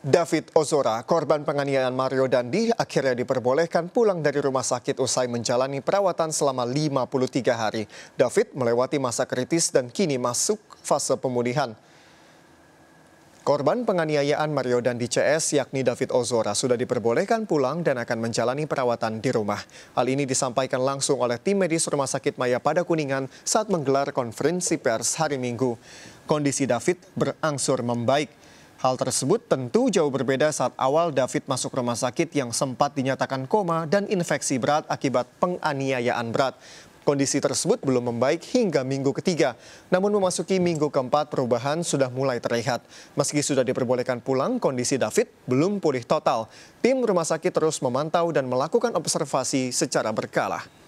David Ozora, korban penganiayaan Mario Dandi, akhirnya diperbolehkan pulang dari rumah sakit usai menjalani perawatan selama 53 hari. David melewati masa kritis dan kini masuk fase pemulihan. Korban penganiayaan Mario Dandi CS yakni David Ozora sudah diperbolehkan pulang dan akan menjalani perawatan di rumah. Hal ini disampaikan langsung oleh tim medis Rumah Sakit Maya pada Kuningan saat menggelar konferensi pers hari Minggu. Kondisi David berangsur membaik. Hal tersebut tentu jauh berbeda saat awal David masuk rumah sakit yang sempat dinyatakan koma dan infeksi berat akibat penganiayaan berat. Kondisi tersebut belum membaik hingga minggu ketiga. Namun memasuki minggu keempat perubahan sudah mulai terlihat. Meski sudah diperbolehkan pulang, kondisi David belum pulih total. Tim rumah sakit terus memantau dan melakukan observasi secara berkala.